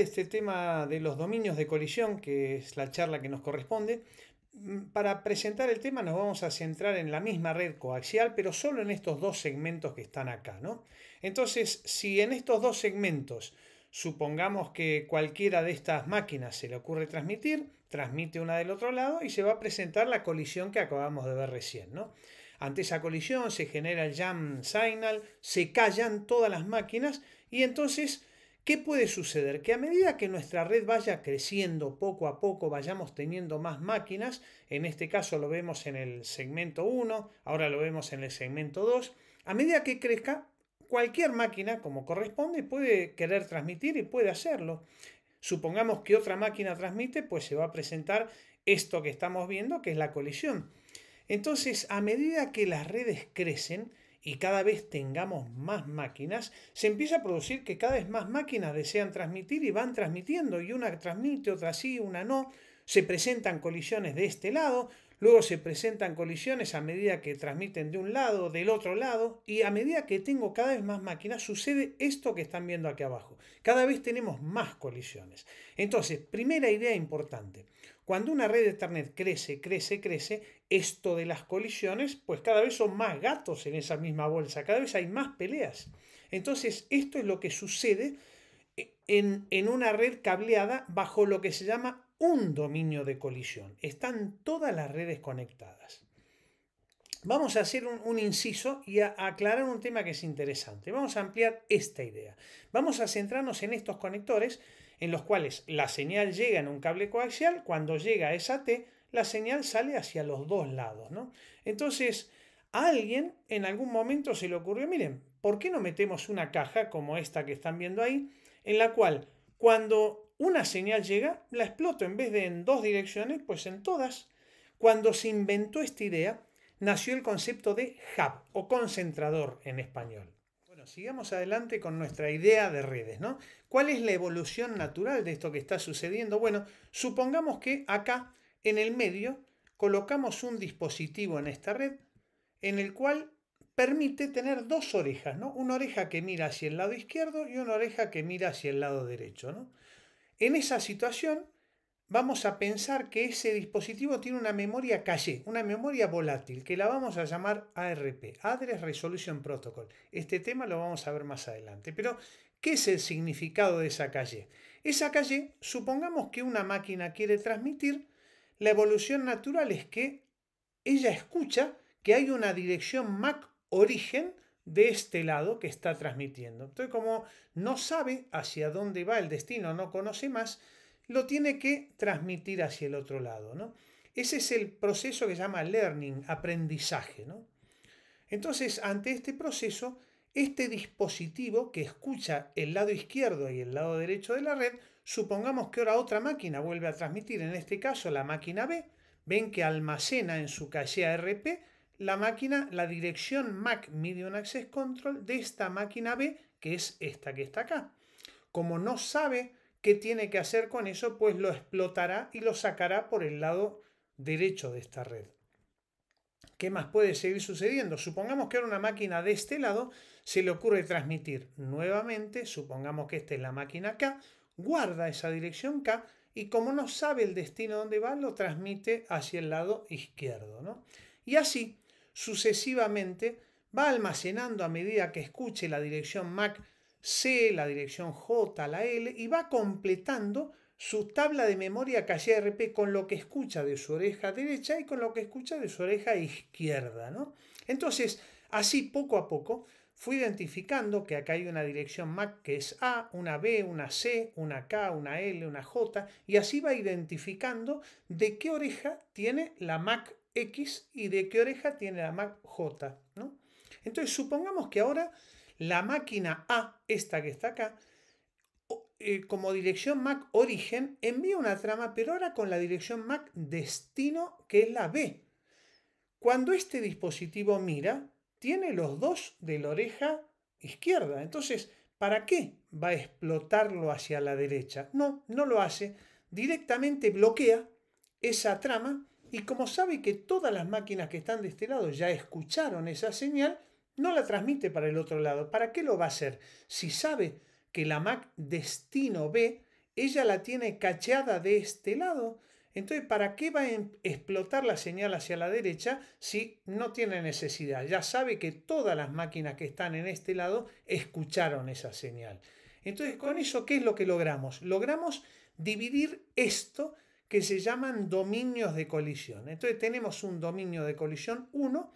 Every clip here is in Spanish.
este tema de los dominios de colisión, que es la charla que nos corresponde. Mm, para presentar el tema nos vamos a centrar en la misma red coaxial, pero solo en estos dos segmentos que están acá, ¿no? Entonces, si en estos dos segmentos supongamos que cualquiera de estas máquinas se le ocurre transmitir, transmite una del otro lado y se va a presentar la colisión que acabamos de ver recién, Ante esa colisión se genera el jam signal, se callan todas las máquinas y entonces ¿Qué puede suceder? Que a medida que nuestra red vaya creciendo poco a poco, vayamos teniendo más máquinas, en este caso lo vemos en el segmento 1, ahora lo vemos en el segmento 2, a medida que crezca, cualquier máquina, como corresponde, puede querer transmitir y puede hacerlo. Supongamos que otra máquina transmite, pues se va a presentar esto que estamos viendo, que es la colisión. Entonces, a medida que las redes crecen, y cada vez tengamos más máquinas, se empieza a producir que cada vez más máquinas desean transmitir y van transmitiendo, y una transmite, otra sí, una no, se presentan colisiones de este lado, luego se presentan colisiones a medida que transmiten de un lado, del otro lado, y a medida que tengo cada vez más máquinas, sucede esto que están viendo aquí abajo. Cada vez tenemos más colisiones. Entonces, primera idea importante, cuando una red de Ethernet crece, crece, crece, esto de las colisiones, pues cada vez son más gatos en esa misma bolsa, cada vez hay más peleas. Entonces, esto es lo que sucede en, una red cableada bajo lo que se llama un dominio de colisión. Están todas las redes conectadas. Vamos a hacer un, inciso y a, aclarar un tema que es interesante. Vamos a ampliar esta idea. Vamos a centrarnos en estos conectores en los cuales la señal llega en un cable coaxial, cuando llega a esa T, la señal sale hacia los dos lados. ¿no? Entonces, a alguien en algún momento se le ocurrió, miren, ¿por qué no metemos una caja como esta que están viendo ahí, en la cual cuando una señal llega, la exploto en vez de en dos direcciones, pues en todas? Cuando se inventó esta idea, nació el concepto de hub o concentrador en español sigamos adelante con nuestra idea de redes, ¿no? ¿Cuál es la evolución natural de esto que está sucediendo? Bueno, supongamos que acá, en el medio, colocamos un dispositivo en esta red en el cual permite tener dos orejas, ¿no? Una oreja que mira hacia el lado izquierdo y una oreja que mira hacia el lado derecho, ¿no? En esa situación, vamos a pensar que ese dispositivo tiene una memoria calle, una memoria volátil, que la vamos a llamar ARP, Address Resolution Protocol. Este tema lo vamos a ver más adelante. Pero, ¿qué es el significado de esa calle? Esa calle, supongamos que una máquina quiere transmitir, la evolución natural es que ella escucha que hay una dirección MAC origen de este lado que está transmitiendo. Entonces, como no sabe hacia dónde va el destino, no conoce más, lo tiene que transmitir hacia el otro lado. ¿no? Ese es el proceso que se llama learning, aprendizaje. ¿no? Entonces, ante este proceso, este dispositivo que escucha el lado izquierdo y el lado derecho de la red, supongamos que ahora otra máquina vuelve a transmitir, en este caso la máquina B, ven que almacena en su calle ARP la máquina, la dirección MAC Medium Access Control de esta máquina B, que es esta que está acá. Como no sabe ¿Qué tiene que hacer con eso? Pues lo explotará y lo sacará por el lado derecho de esta red. ¿Qué más puede seguir sucediendo? Supongamos que ahora una máquina de este lado se le ocurre transmitir nuevamente, supongamos que esta es la máquina K, guarda esa dirección K y como no sabe el destino dónde va, lo transmite hacia el lado izquierdo. ¿no? Y así, sucesivamente, va almacenando a medida que escuche la dirección MAC C, la dirección J, la L, y va completando su tabla de memoria calle con lo que escucha de su oreja derecha y con lo que escucha de su oreja izquierda. ¿no? Entonces, así poco a poco fui identificando que acá hay una dirección MAC que es A, una B, una C, una K, una L, una J, y así va identificando de qué oreja tiene la MAC X y de qué oreja tiene la MAC J. ¿no? Entonces, supongamos que ahora la máquina A, esta que está acá, eh, como dirección MAC origen, envía una trama, pero ahora con la dirección MAC destino, que es la B. Cuando este dispositivo mira, tiene los dos de la oreja izquierda. Entonces, ¿para qué va a explotarlo hacia la derecha? No, no lo hace. Directamente bloquea esa trama y como sabe que todas las máquinas que están de este lado ya escucharon esa señal, no la transmite para el otro lado. ¿Para qué lo va a hacer? Si sabe que la Mac destino B, ella la tiene cacheada de este lado. Entonces, ¿para qué va a em-, explotar la señal hacia la derecha si no tiene necesidad? Ya sabe que todas las máquinas que están en este lado escucharon esa señal. Entonces, con eso, ¿qué es lo que logramos? Logramos dividir esto que se llaman dominios de colisión. Entonces, tenemos un dominio de colisión 1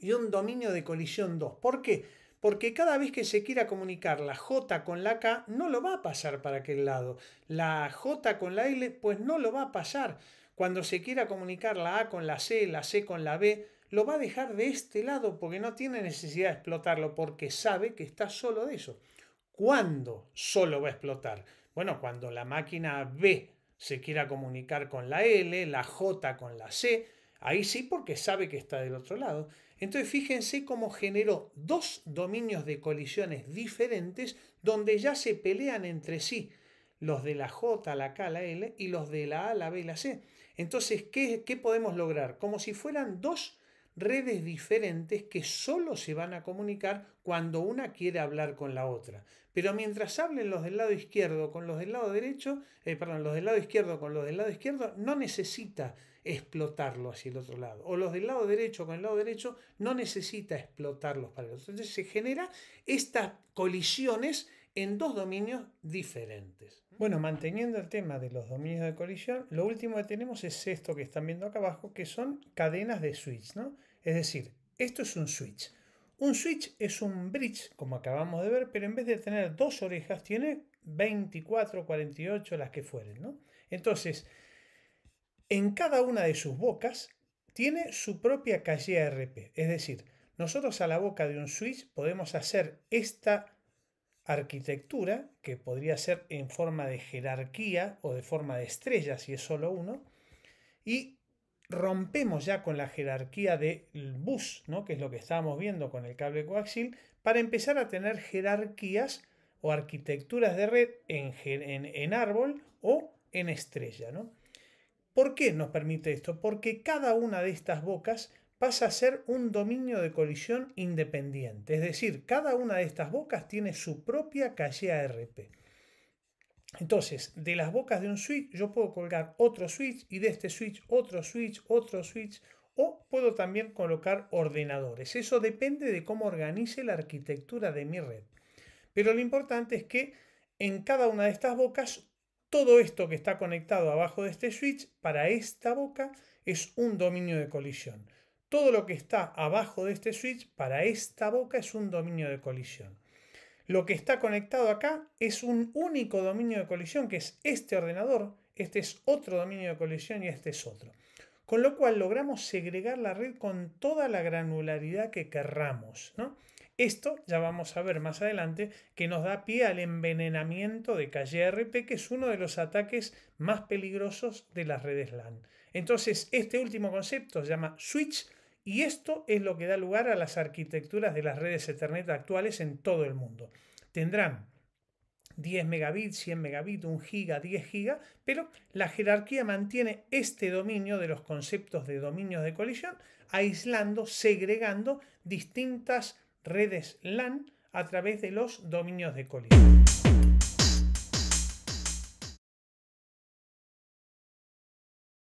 y un dominio de colisión 2. ¿Por qué? Porque cada vez que se quiera comunicar la J con la K, no lo va a pasar para aquel lado. La J con la L, pues no lo va a pasar. Cuando se quiera comunicar la A con la C, la C con la B, lo va a dejar de este lado porque no tiene necesidad de explotarlo, porque sabe que está solo de eso. ¿Cuándo solo va a explotar? Bueno, cuando la máquina B se quiera comunicar con la L, la J con la C, Ahí sí porque sabe que está del otro lado. Entonces fíjense cómo generó dos dominios de colisiones diferentes donde ya se pelean entre sí los de la J, la K, la L y los de la A, la B y la C. Entonces, ¿qué, qué podemos lograr? Como si fueran dos redes diferentes que solo se van a comunicar cuando una quiere hablar con la otra. Pero mientras hablen los del lado izquierdo con los del lado derecho, eh, perdón, los del lado izquierdo con los del lado izquierdo, no necesita explotarlo hacia el otro lado. O los del lado derecho con el lado derecho, no necesita explotarlos para el otro. Entonces se genera estas colisiones en dos dominios diferentes. Bueno, manteniendo el tema de los dominios de colisión, lo último que tenemos es esto que están viendo acá abajo, que son cadenas de switch, ¿no? Es decir, esto es un switch. Un switch es un bridge, como acabamos de ver, pero en vez de tener dos orejas, tiene 24, 48, las que fueren, Entonces, en cada una de sus bocas tiene su propia calle ARP. Es decir, nosotros a la boca de un switch podemos hacer esta arquitectura, que podría ser en forma de jerarquía o de forma de estrella, si es solo uno, y rompemos ya con la jerarquía del bus, ¿no? que es lo que estábamos viendo con el cable coaxil, para empezar a tener jerarquías o arquitecturas de red en, árbol o en estrella. ¿no? ¿Por qué nos permite esto? Porque cada una de estas bocas pasa a ser un dominio de colisión independiente, es decir, cada una de estas bocas tiene su propia calle ARP. Entonces, de las bocas de un switch yo puedo colgar otro switch y de este switch otro switch, otro switch o puedo también colocar ordenadores. Eso depende de cómo organice la arquitectura de mi red. Pero lo importante es que en cada una de estas bocas todo esto que está conectado abajo de este switch para esta boca es un dominio de colisión. Todo lo que está abajo de este switch para esta boca es un dominio de colisión. Lo que está conectado acá es un único dominio de colisión, que es este ordenador, este es otro dominio de colisión y este es otro. Con lo cual logramos segregar la red con toda la granularidad que querramos. ¿no? Esto ya vamos a ver más adelante que nos da pie al envenenamiento de calle RP, que es uno de los ataques más peligrosos de las redes LAN. Entonces, este último concepto se llama switch y esto es lo que da lugar a las arquitecturas de las redes Ethernet actuales en todo el mundo. Tendrán 10 megabits, 100 megabits, 1 giga, 10 giga, pero la jerarquía mantiene este dominio de los conceptos de dominios de colisión, aislando, segregando distintas redes LAN a través de los dominios de colisión.